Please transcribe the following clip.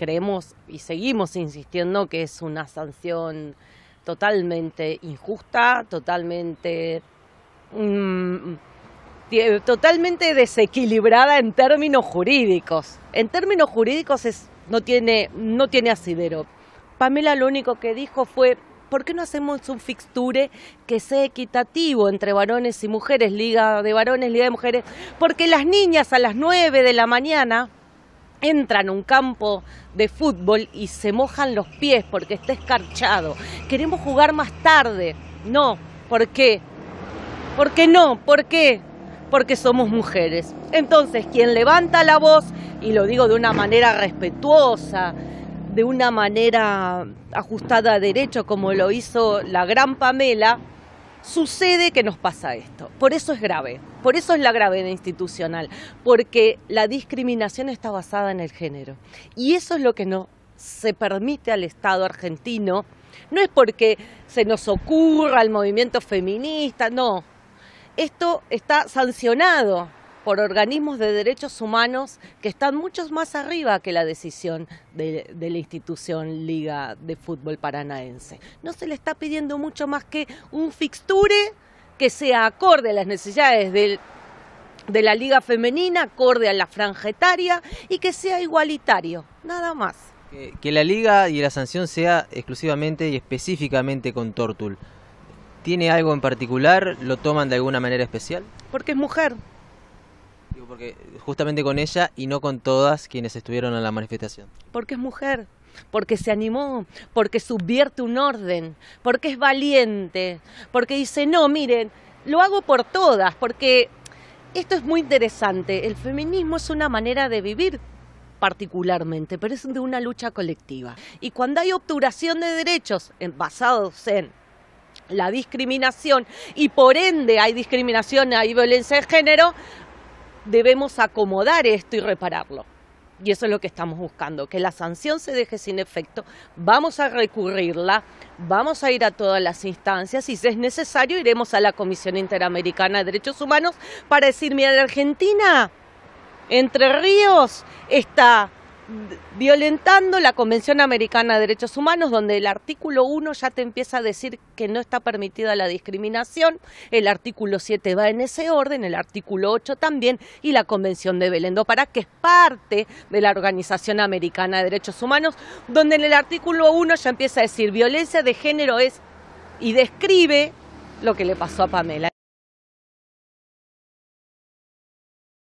creemos y seguimos insistiendo que es una sanción totalmente injusta, totalmente... Mm, eh, totalmente desequilibrada en términos jurídicos. En términos jurídicos no, tiene, no tiene asidero. Pamela lo único que dijo fue, ¿por qué no hacemos un fixture que sea equitativo entre varones y mujeres, liga de varones, liga de mujeres? Porque las niñas a las 9 de la mañana entran a un campo de fútbol y se mojan los pies porque está escarchado. Queremos jugar más tarde. No, ¿por qué? ¿Por qué no? ¿Por qué? Porque somos mujeres. Entonces, quien levanta la voz, y lo digo de una manera respetuosa, de una manera ajustada a derecho, como lo hizo la gran Pamela, sucede que nos pasa esto. Por eso es grave, por eso es la gravedad institucional, porque la discriminación está basada en el género. Y eso es lo que no se permite al Estado argentino. No es porque se nos ocurra el movimiento feminista, no. Esto está sancionado por organismos de derechos humanos que están muchos más arriba que la decisión de, la institución Liga de Fútbol Paranaense. No se le está pidiendo mucho más que un fixture que sea acorde a las necesidades de la liga femenina, acorde a la franjetaria y que sea igualitario, nada más. Que, que la liga y la sanción sea exclusivamente y específicamente con Tortul. ¿Tiene algo en particular? ¿Lo toman de alguna manera especial? Porque es mujer porque justamente con ella y no con todas quienes estuvieron en la manifestación. Porque es mujer, porque se animó, porque subvierte un orden, porque es valiente, porque dice, no, miren, lo hago por todas, porque esto es muy interesante. El feminismo es una manera de vivir particularmente, pero es de una lucha colectiva. Y cuando hay obturación de derechos basados en la discriminación y por ende hay discriminación, hay violencia de género, debemos acomodar esto y repararlo. Y eso es lo que estamos buscando, que la sanción se deje sin efecto, vamos a recurrirla, vamos a ir a todas las instancias y si es necesario iremos a la Comisión Interamericana de Derechos Humanos para decir, mira, la Argentina, Entre Ríos, está violentando la Convención Americana de Derechos Humanos, donde el artículo 1 ya te empieza a decir que no está permitida la discriminación, el artículo 7 va en ese orden, el artículo 8 también, y la Convención de Belén do Pará, que es parte de la Organización Americana de Derechos Humanos, donde en el artículo 1 ya empieza a decir violencia de género es y describe lo que le pasó a Pamela.